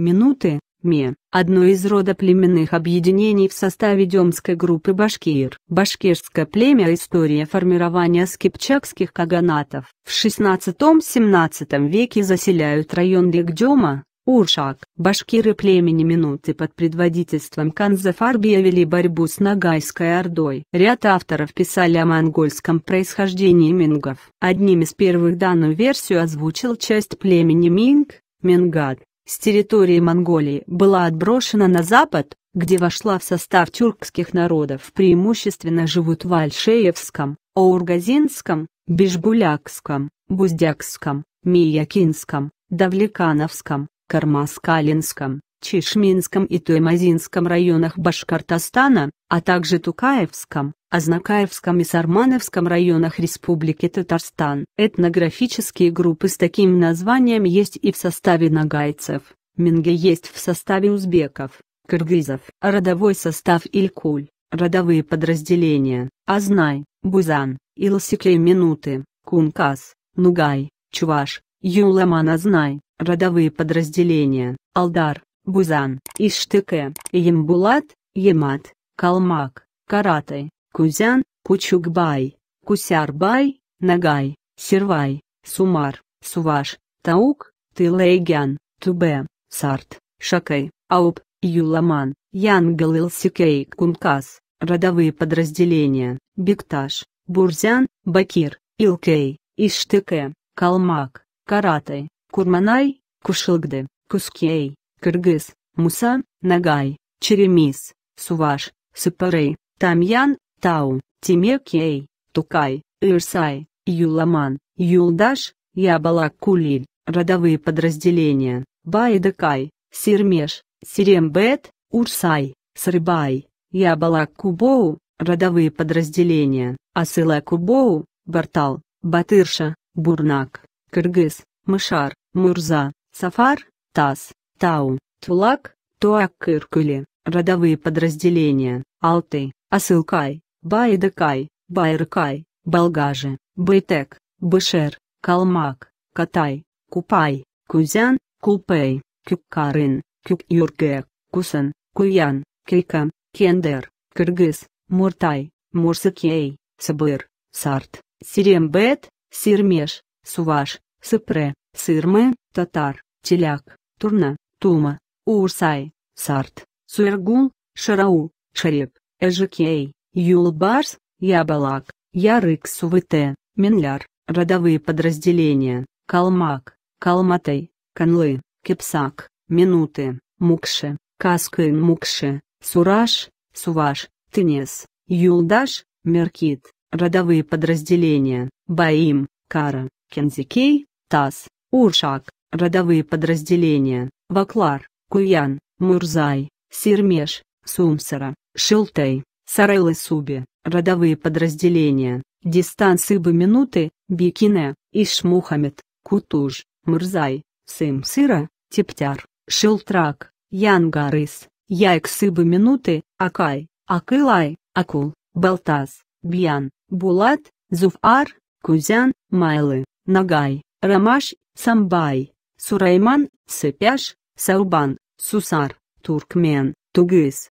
Минуты, Ме, одно из родоплеменных объединений в составе демской группы башкир. Башкирское племя История формирования скипчакских каганатов. В XVI-XVII веке заселяют район Ликдема, Уршак. Башкиры племени Минуты под предводительством Канзафарбия вели борьбу с Ногайской Ордой. Ряд авторов писали о монгольском происхождении мингов. Одним из первых данную версию озвучил часть племени Минг, Мингад с территории Монголии была отброшена на запад, где вошла в состав тюркских народов. Преимущественно живут в Альшеевском, Оургазинском, Бишбулякском, Буздякском, Миякинском, Давлекановском, Кармаскалинском, Чешминском и Туймазинском районах Башкортостана, а также Тукаевском, Азнакаевском и Сармановском районах Республики Татарстан. Этнографические группы с таким названием есть и в составе нагайцев, минге есть в составе узбеков, кыргызов. Родовой состав Илькуль, родовые подразделения, Азнай, Бузан, Илсиклей Минуты, Кункас, Нугай, Чуваш, Юламан Азнай, родовые подразделения, Алдар, Бузан, Иштыке, Ембулат, Емат, Калмак, Каратай, Кузян, Кучукбай, Кусярбай, Нагай, Сервай, Сумар, Суваш, Таук, Тылейгян, Тубе, Сарт, Шакай, Ауп, Юламан, Янгал Илсикей, Кункас, родовые подразделения, Бекташ, Бурзян, Бакир, Илкей, Иштыке, Калмак, Каратай, Курманай, Кушилгды, Кускей, Кыргыз, Муса, Нагай, Черемис, Суваш, Сыпарей, Тамьян, Тау, Тимекей, Тукай, Ирсай, Юламан, Юлдаш, Ябалакулиль, родовые подразделения, Байдакай, Сирмеш, Сирембет, Урсай, Срыбай, Ябалакубоу, родовые подразделения, Асылакубоу, Бартал, Батырша, Бурнак, Кыргыз, Мышар, Мурза, Сафар, Тас, Тау, Тулак, Туак-Кыркули, родовые подразделения, Алты, Асылкай, Байдакай, Байркай, Болгажи, Байтек, Бышер, Калмак, Катай, Купай, Кузян, Купей, Кюккарын, Кюкюрге, Кусан, Куян, Кейка, Кендер, Кыргыз, Муртай, Мурсакей, Сабыр, Сарт, Сирембет, Сирмеш, Суваш, Сыпре, Сырмы, Татар, Теляк, Турна, Тума, Урсай, Сарт, Суэргул, Шарау, Шарип, Эжикей, Юлбарс, Ябалак, Ярык Минляр, родовые подразделения, Калмак, Калматай, Канлы, Кепсак, Минуты, Мукши, Каскын Мукши, Сураш, Суваш, Тынес, Юлдаш, Меркит, родовые подразделения, Баим, Кара, Кензикей, Тас, Уршак, родовые подразделения, Ваклар, Куян, Мурзай, Сирмеш, Сумсара, Шилтей, Сарел Суби, родовые подразделения, дистанции бы минуты, Бикине, Ишмухамед, Кутуж, Мурзай, Сымсыра, Тептяр, Шилтрак, Янгарыс, Яйксы бы минуты, Акай, Акылай, Акул, Балтаз, Бьян, Булат, Зуфар, Кузян, Майлы, Нагай, Рамаш, Самбай, Сурайман, Сыпяш, Саубан, Сусар, Туркмен, Тугыс,